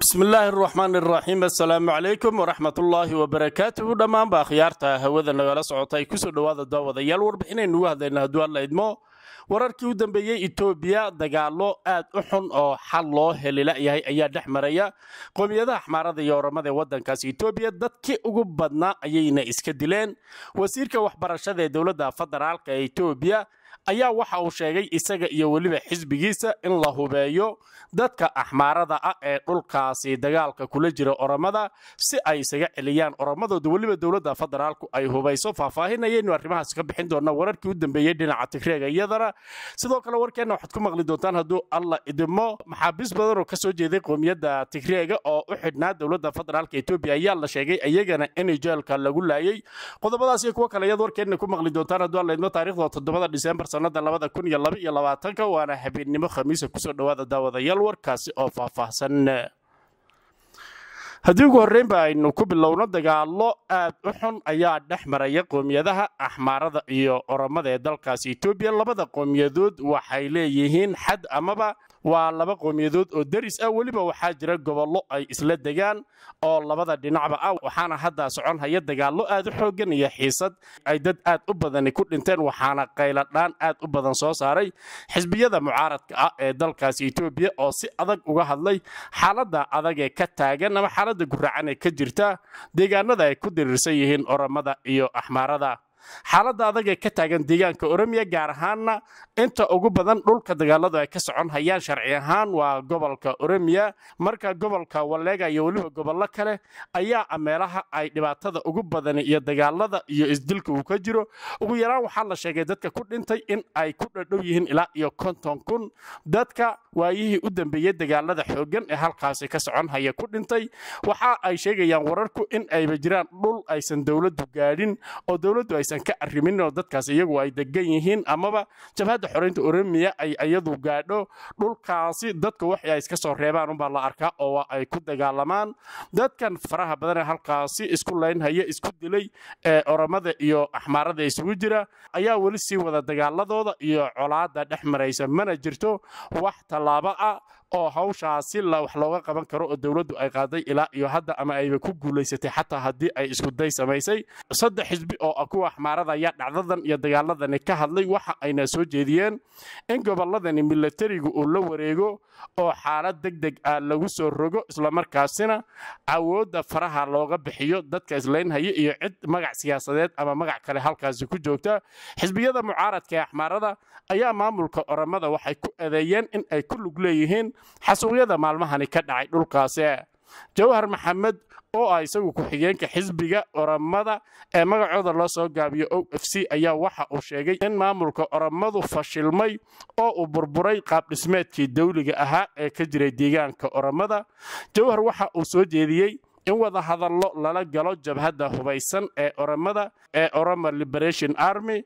bismi illaahi araxmaan iraxiim assalaamu calaykum waraxmatullaahi wabarakaatuhu ba akhyaarta hawada nagala socotay ay kusoo dhowaada daawadayaal warbixinaynu ugu hadlayna hadduu alla idmo wararkii u dambeeyey etoobiya dagaalo aad u xun oo xal loo helila yahay ayaa dhex maraya qoomiyadaha xmaarada iyo oramada ee waddankaasi etoobiya dadkii ugu badnaa ayayna iska dileen wasiirka waxbarashada ee dowladda federaalka ee etoobiya ayaa waxa uu sheegay isaga iyo weliba xisbigiisa in la hubeeyo dadka axmaarada ah ee dhulkaasi dagaalka kula jira oromada si ay isaga celiyaan oramadooda weliba dowladda federaalku ay hubayso faahfaahinayaynu arrimahaas ka bixin doona wararkii u dambeeyey dhinaca tigreega iyadana sidoo kale warkeenna waxaad ku maqli doontaan hadduu alla idimo maxaabiis badanoo ka soo jeeday qowmiyadda tigreega oo u xidhnaa dowladda federaalka etoobiya ayaa la sheegay iyagana in jeelka lagu laayay qodobadaas kuwo kale ayaad warkeenna ku maqli doontaan hadduu alla idmo taarikhda toddobada disembar sanada labada kun iyo laba iyo labaatanka waana habeennimo khamiisa kusoo dhawaada daawadayaal warkaasi oo faahfaahsan haddii ugu horreynba aynu ku bilowno dagaallo aad u xun ayaa dhex maraya qoomiyadaha axmaarada iyo oromada ee dalkaasi etoobiya labada qoomiyadood waxay leeyihiin xad amaba waa laba qowmiyadood oo deris ah weliba waxaa jira gobollo ay isla degaan oo labada dhinacba ah waxaana hadda soconhaya dagaallo aad u xooggan iyo xiisad ay dad aad u badani ku dhinteen waxaana qayladhaan aad u badan soo saaray xisbiyada mucaaradka ah ee dalkaasi etoobiya oo si adag uga hadlay xaaladda adag ee ka taagan ama xaaladda guraacan ee ka jirta deegaanada ay ku diriirsan yihiin oramada iyo axmaarada xaaladda ee ka taagan deegaanka oromiya gaar ahaanna inta ugu badan dhulka dagaaladu ay ka socon hayaan sharci ahaan waa gobolka oromiya marka gobolka waleega iyo weliba gobollo kale ayaa a ah meelaha ay dhibaatada ugu badan iyo dagaalada iyo isdilka uu ka jiro ugu yaraan waxaa la sheegay dadka ku dhintay in ay ku dhadhow yihiin ilaa iyo konton kun dadka waayihii u dambeeyey dagaalada xoogan ee halkaasi ka soconhaya ku dhintay waxa ay sheegayaan wararku in ayba jiraan dhul aysan dowladdu gaadhin oo dowladdu aysan ka arriminoo dadkaas iyagu ay degan yihiin amaba jabhadda xoraynta oromiya ay iyadu gaadho dhulkaasi dadka waxay iska soo reebaan unbaa la arkaa oo ay ku dagaalamaan dadkan faraha badanee halkaasi isku leynhaya isku dilay ee oromada iyo axmaarada isugu jira ayaa weli sii wada dagaaladooda iyo colaada dhex maraysa mana jirto wax tallaabo ah oo hawshaasi si looga qaban karo oo dowladdu ay qaaday ilaa iyo hadda ama ayba ku guulaysatay xataa haddii ay iskuday samaysay saddex xisbi oo ah kuwa xmaarada ayaa dhacdadan iyo dagaaladani ka hadlay waxa ayna soo jeediyeen in gobolladani milatarigu uu la wareego oo xaalad deg deg ah lagu soo rogo islamarkaasina awoodda faraha looga bixiyo dadka islaynhaya iyo cid magac siyaasadeed ama magac kale halkaasi ku joogta xisbiyada mucaaradka ee axmaarada ayaa maamulka oramada waxay ku adeeyeen in ay ku lug leeyihiin xasuuqyada maalmahani ka dhacay dhulkaasi jawhar maxamed oo ah isagu ku-xigeenka xisbiga oramada ee magacooda loo soo gaabiyo o f c ayaa waxa uu sheegay in maamulka oromadu fashilmay oo uu burburay qaabdhismeedkii dawliga ahaa ee ka jiray deegaanka oromada jawhar waxa uu soo jeediyey in wada hadallo lala galo jabhadda hubaysan ee oromada ee oroma liberation army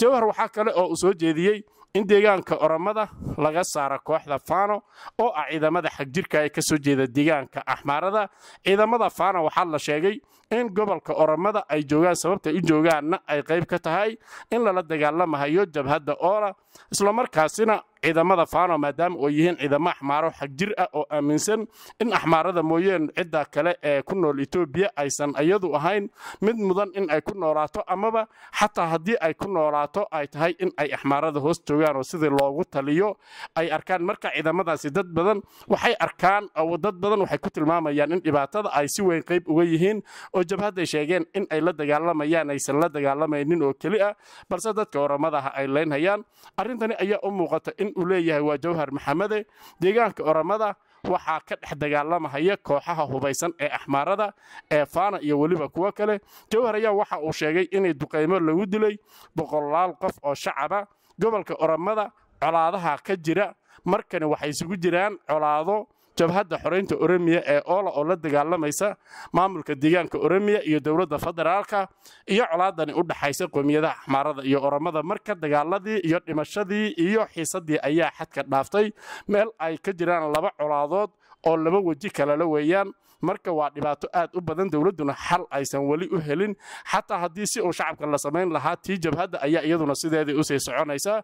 jawhar waxaa kale oo uu soo jeediyey in deegaanka oromada laga saara kooxda fano oo ah ciidamada xagjirka ee ka soo jeeda deegaanka axmaarada ciidamada fana waxaa la sheegay in gobolka oramada ay joogaan sababta u joogaanna ay qayb ka tahay in lala dagaalamahayo jabhadda oola islamarkaasina ciidamada faano maadaama oo yihiin ciidamo axmaaro xag ah oo aaminsan in axmaarada mooyeen cidda kale ee ku nool etoobiya aysan iyadu ahayn mid mudan in ay ku noolaato amaba xataa haddii ay ku noolaato ay tahay in ay axmaarada hoos joogaan oo sidii loogu taliyo ay arkaan marka ciidamadaasi dad badan waxay arkaan dad badan waxay ku tilmaamayaan in dhibaatada ay si weyn qayb uga yihiin oo jabhadday sheegeen in ay la dagaalamayaan aysan la dagaalamaynin oo keli ah balse dadka oramadaha ay leynhayaan arrintani ayaa u muuqata in uu leeyahay waa jawhar maxamede deegaanka oramada waxaa ka dhex dagaalamahaya kooxaha hubaysan ee axmaarada ee faana iyo weliba kuwo kale jawhar ayaa waxa uu sheegay inay duqaymo lagu dilay boqolaal qof oo shacaba gobolka oramada colaadaha ka jira markani waxay isugu jiraan colaado jabhadda xoraynta oromiya ee oola oo la dagaalamaysa maamulka deegaanka oromiya iyo dowladda federaalka iyo colaadani u dhaxaysa qoomiyadaha axmaarada iyo oromada marka dagaaladii iyo dhimashadii iyo xiisadii ayaa xadka dhaaftay meel ay ka jiraan laba colaadood oo laba weji kalala weeyaan marka waa dhibaato aad u badan dowladduna xal aysan weli u helin xataa haddii si uu shacabka la samayn lahaa tii jabhadda ayaa iyaduna sideedii usii soconaysa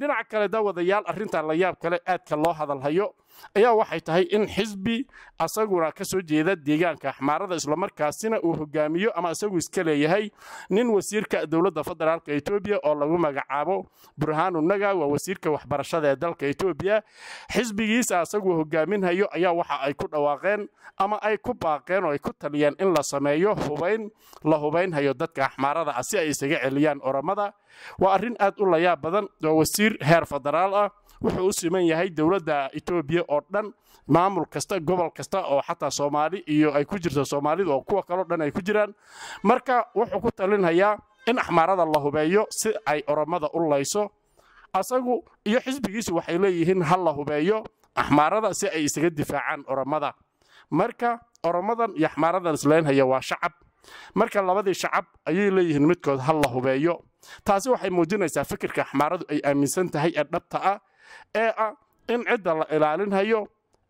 dhinaca kale daawadayaal arrintan la yaab kale aadka loo hadalhayo ayaa waxay tahay in xisbi asaguna kasoo jeeda deegaanka axmaarada islamarkaasina uu hogaamiyo ama isagu iska leeyahay nin wasiirka dowladda federaalka etoobiya oo lagu magacaabo burhaanu naga waa wasiirka waxbarashada ee dalka etoobiya xisbigiisa asagu hogaaminhayo ayaa waxa ay ku dhawaaqeen ama ay ku baaqeen oo ay ku taliyeen in la sameeyo hubayn la hubaynhayo dadka axmaarada ah si ay isaga celiyaan oramada waa arrin aad u layaab badan oo wasiir heer federaal ah wuxuu u siman yahay dowladda etoobiya oo dhan maamul kasta gobol kasta oo xataa soomaali iyo ay ku jirto soomaalida oo kuwa kaleo dhan ay ku jiraan marka wuxuu ku talinhayaa in axmaarada la hubeeyo si ay oromada u layso asagu iyo xisbigiisu waxay leeyihiin ha la hubeeyo axmaarada si ay isaga difaacaan oromada marka oromadan iyo axmaaradan islaynhaya waa shacab marka labadii shacab ayay leeyihiin midkood ha la hubeeyo taasi waxay muujinaysaa fikirka axmaaradu ay aaminsan tahay ee dhabta ah ee ah in cidda la ilaalinhayo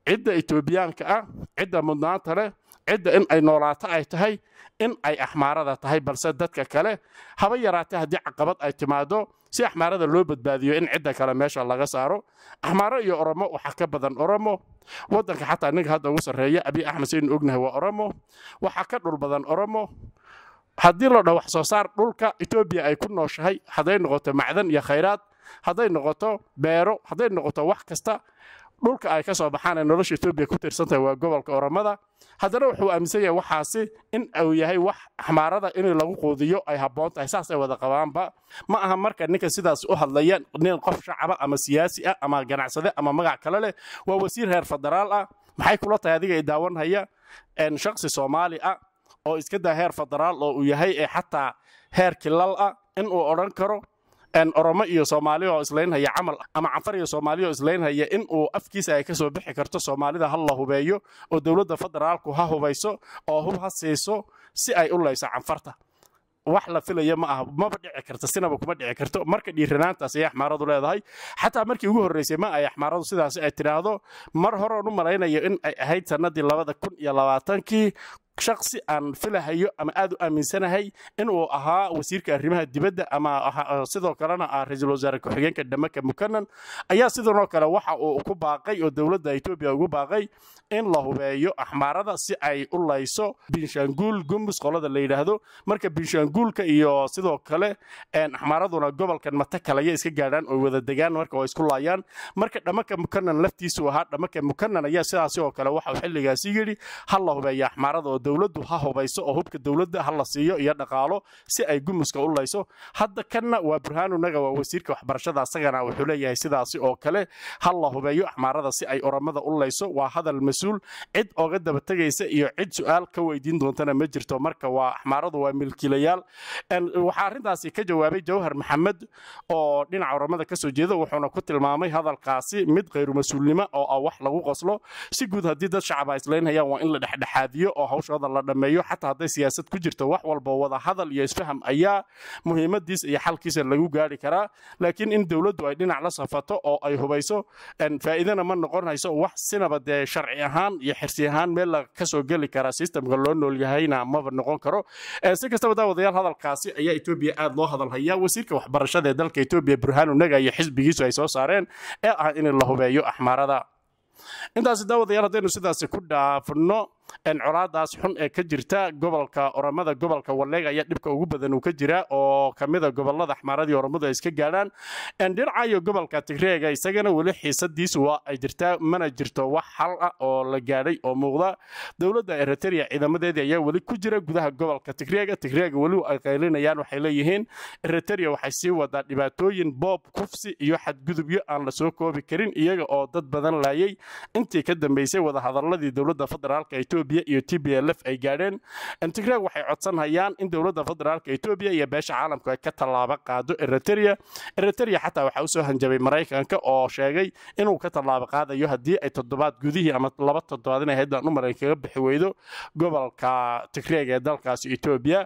cidda etoobiyaanka ah cidda mudnaanta leh cidda in ay noolaato ay tahay in ay axmaarada tahay balse dadka kale haba yaraatee haddii caqabad ay timaado si axmaarada loo badbaadiyo in cidda kale meesha laga saaro axmaaro iyo oromo waxa ka badan oromo wadanka xataa ninka hadda ugu sarreeya abiy axmed saynu ognahay waa oromo waxaa ka dhul badan oromo haddii loo dhaho wax soo saar dhulka etoobiya ay ku nooshahay hadday noqoto macdan iyo khayraad hadday noqoto beero hadday noqoto wax kasta dhulka ay kasoo baxaan ee nolosha etoobiya ku tirsantah waa gobolka oromada haddana wuxuu aaminsan yahay waxaasi in uu yahay wax xmaarada in lagu quudiyo ay habboon tahay saasay wada qabaanba ma aha marka ninka sidaas u hadlaya nin qof shacaba ama siyaasi ah ama ganacsade ama magac kale leh waa wasiir heer federaal ah maxay kula tahay adiga idaawanhaya shaqsi soomaali ah oo iskadaa heer federaal oo uu yahay ee xataa heer kilal ah in uu odhan karo oromo iyo soomaali oo islaynhaya camal ama canfar iyo soomaali oo islaynhaya in uu afkiisa ay ka bixi karto soomaalida ha la hubeeyo oo dowladda federaalku ha hubayso oo hub ha siiso si ay u layso canfarta wax la filaya ma aha maba dhici karta sinaba kuma dhici karto marka dhiiranaantaas ayay axmaaradu leedahay xataa markii ugu horreysay ma ay axmaaradu sidaasi ay tidhaahdo mar horeon u malaynayo in ay ahayd sannadii labada kun iyo labaatankii shaksi aan filahayo ama aad u aaminsanahay inuu ahaa wasiirka arrimaha dibadda ama ah, sidoo kalena ah ra-iisul wasaare ku-xigeenka dhamaka mukanan ayaa sidanoo kale waxa uu ku baaqay oo dowladda etoobiya ugu baaqay in la hubeeyo axmaarada si ay u layso binshaanguul gumbus qolada la yidhaahdo marka binshaanguulka iyo sidoo kale axmaaraduna gobolkan mate iska gaadhaan oo wada degaan marka oo isku laayaan marka dhamaka mukanan laftiisuu ahaa dhamaka mukanan ayaa sidaasi oo kale waxauu xilligaasi yidhi ha la hubeeyo axmaaradao dowladdu ha hubayso oo hubka dowladda ha la siiyo iyo dhaqaalo si ay gumuska u layso hadda kanna waa burhaanu nagawa wasiirka waxbarashada asagana wuxuu leeyahay sidaasi oo kale ha la hubeeyo axmaarada si ay oramada u layso waa hadal mas-uul cid oga daba tegaysa iyo cid su-aal ka weydiin doontana ma jirto marka waa axmaaradu waa milkiilayaal waxaa arrintaasi ka jawaabay jawhar maxamed oo dhinaca oramada kasoo jeeda wuxuuna ku tilmaamay hadalkaasi mid khayru mas-uulnimo oo ah wax lagu qoslo si guud haddii dad shacaba islaynhayaan waa in la dhexdhexaadiyo oo hawsha shaqada la dhammeeyo xataa hadday siyaasad ku jirto wax walba wada hadal iyo isfaham ayaa muhiimadiisa iyo xalkiisa lagu gaari karaa laakiin in dowladdu ay dhinac la safato oo ay hubayso faa'iidana ma noqonayso wax sinaba dee sharci ahaan iyo xirsi ahaan meel la ka geli karaa sistamka loo nool yahayna maba noqon karo si kastaba daa wadayaal hadalkaasi ayaa etoobiya aad loo hadalhayaa wasiirka waxbarashada ee dalka etoobiya burhanu naga iyo xisbigiisu ay soo saareen ee ah in la hubeeyo axmaarada intaasi daawadayaal haddaynu sidaasi ku dhaafno colaadaas xun ee ka jirta gobolka oramada gobolka walleeg ayaa dhibka ugu badan uu ka jira oo kamida ah gobolada xmaaradii oromadu ay iska gaadhaan dhinacayo gobolka tigreega isagana weli xiisadiisu waa ay jirtaa mana jirto wax xal ah oo la gaadhay oo muuqda dowladda eriteria ciidamadeedii ayaa weli ku jira gudaha gobolka tigreega tigreega weli ay qaylinayaan waxay leeyihiin eriteria waxay sii wadaa dhibaatooyin boob kufsi iyo xadgudubyo aan lasoo koobi karin iyaga oo dad badan laayay intii ka dambeysay wadahadaladii dowladda federaalk etoobiya iyo t b l f ay gaadheen antigreg waxay codsanhayaan in dowladda federaalka etoobiya iyo beesha caalamku ay ka tallaabo qaado eritrea eritrea xataa waxaa usoo hanjabay maraykanka oo sheegay inuu ka tallaabo qaadayo haddii ay toddobaad gudihii ama laba toddobaad inay haydaan u maran kaga bixi weydo gobolka tigreeg ee dalkaasi etoobiya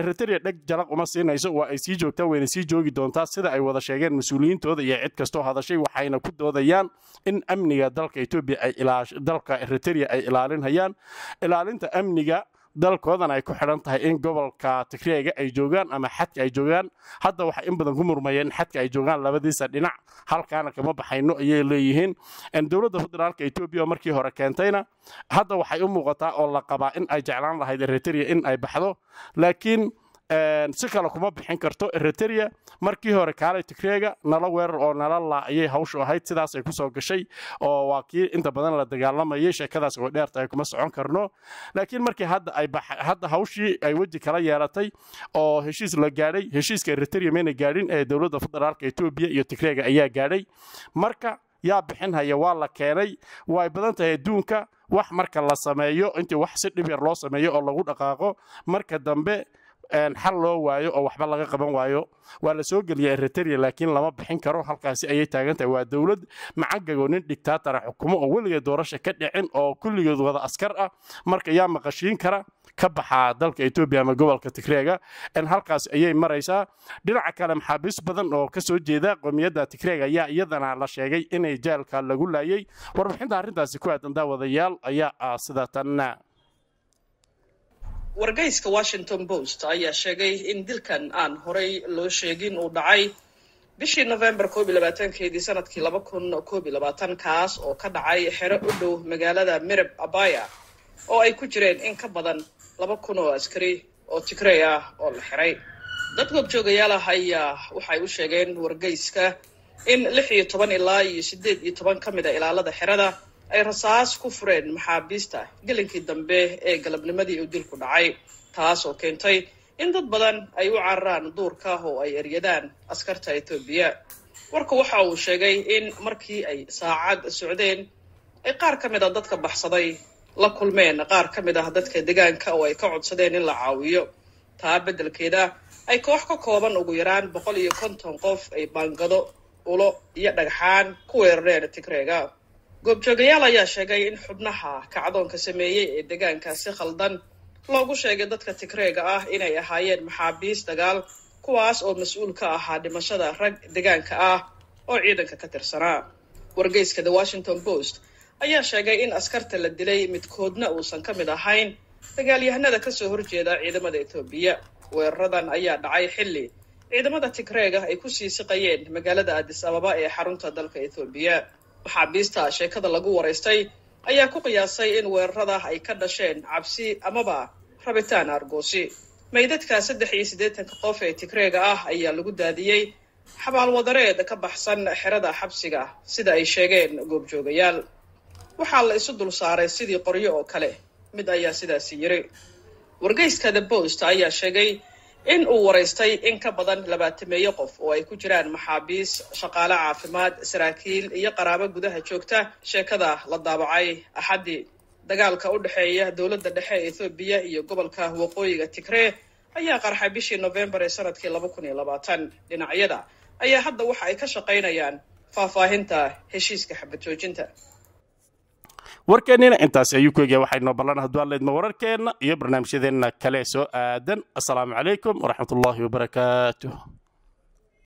eritrea dheg jalaq uma siinayso waa ay sii joogtaa wayna sii joogi doontaa sida ay wada sheegeen mas-uuliyiintooda iyo cid kastoo hadashay waxayna ku doodayaan in amniga dalka etoobiya ay dalka eritrea ay ilaalinhayaan ilaalinta amniga dalkoodan ay ku xidhan tahay in gobolka tigreega ay joogaan ama xadka ay joogaan hadda waxay in badan ku murmayeen in xadka ay joogaan labadiisa dhinac halkaana kama baxayno ayay leeyihiin dowladda federaalka etoobiya markii hore keentayna hadda waxay u muuqataa oo la qabaa in ay jeclaan lahayd eritrea in ay baxdo laakiin si kale kuma bixin karto eriteria markii hore kaalay tigreega nala weerar oo nala laa hawshu ahayd sidaasay kusoo gashay oo waa kii inta badan la dagaalamayay sheekadaas way dheertahay kuma socon karno laakiin markii hadda hawshii ay weji kala yeelatay oo heshiis la gaadhay heshiiska eriteria mayna gaadhin ee dowladda federaalka etoobiya iyo tigreega ayaa gaadhay marka yaa bixinhaya waa la keenay way badan tahay adduunka wax marka la sameeyo intii wax si dhib loo sameeyo oo lagu dhaqaaqo marka dambe xal loo waayo oo waxba laga qaban waayo waa la soo geliya eriteria laakiin lama bixin karo halkaasi ayay taagantahay waa dowlad macagagoo nin dhigtaatara ah, xukumo oo weliga doorasha ka dhicin oo kulligeed wada askar ah marka yaa maqashiin kara ka baxaa dalka etoobiya ama gobolka tigreega halkaas ayay maraysaa dhinaca kale maxaabiis badan oo ka soo jeeda qoomiyadda tigreeg ayaa iyadana la sheegay inay jaalka lagu laayay warbixinta arrintaasi ku aadan daawadayaal ayaa ah wargeyska washington post ayaa sheegay in dilkan aan horay loo sheegin uu dhacay bishii novembar koob iyo labaatankeedii sanadkii laba kun koob iyo labaatan kaas oo ka dhacay xero u dhow magaalada mirab abaya oo ay ku jireen in ka badan laba kun oo askari oo tigrey ah oo la xiray dad goobjoogayaal ah ayaa waxay u sheegeen wargeyska in lix iyo toban ilaa iyo siddeed iyo toban ka mid a ah ilaalada xerada ay rasaas ku fureen maxaabiista gelinkii dambe ee galabnimadii uu dilku dhacay taas oo keentay in dad badan ay u cararaan duurka oo ay eryadaan askarta etoobiya warka waxa uu sheegay in markii ay saacad socdeen ay qaar ka mid ah dadka baxsaday la kulmeen qaar ka mid ah dadka degaanka oo ay ka codsadeen in la caawiyo taa beddelkeeda ay koox ka kooban ugu yaraan boqol iyo konton qof ay baangado ulo iyo dhagxaan ku weerareen tigreega goobjoogayaal ayaa sheegay in xubnaha kacdoonka sameeyey ee deegaankaasi khaldan loogu sheegay dadka tigreega ah inay ahaayeen maxaabiis dagaal kuwaas oo mas-uul ka ahaa dhimashada rag degaanka ah oo ciidanka ka tirsanaa wargeyska the washington post ayaa sheegay in askarta la dilay midkoodna uusan ka mid ahayn dagaalyahanada kasoo horjeeda ciidamada etoobiya weeraradan ayaa dhacay xilli ciidamada tigreega ay kusii siqayeen magaalada adis ababa ee xarunta dalka etoobiya maxaabiista sheekada lagu waraystay ayaa ku qiyaasay in weerarada ay ka dhasheen cabsi amaba rabitaan aargoosi maydadka saddex iyo siddeetanka qof ee tigreega ah ayaa lagu daadiyey xabaal wadareed ka baxsan xerada xabsiga sida ay sheegeen goobjoogayaal waxaa la isu dul saaray sidii qoryo oo kale mid ayaa sidaasi yiri wargeyska the bost ayaa sheegay in uu waraystay in ka badan labaatameeyo qof oo ay ku jiraan maxaabiis shaqaale caafimaad saraakiil iyo qaraabo gudaha joogta sheekada la daabacay axaddii dagaalka u dhexeeya dowladda dhexe ee ethoobiya iyo gobolka waqooyiga tigre ayaa qarxay bishii novembar ee sanadkii laba kun iyo labaatan dhinacyada ayaa hadda waxa ay ka shaqaynayaan faahfaahinta heshiiska xabad joojinta warkeennina intaasi ayuu ku egya waxaynoo ballan hadduu adleydma wararkeenna iyo barnaamijyadeenna kale soo aadan assalaamu calaykum waraxmatullaahi wabarakaatuh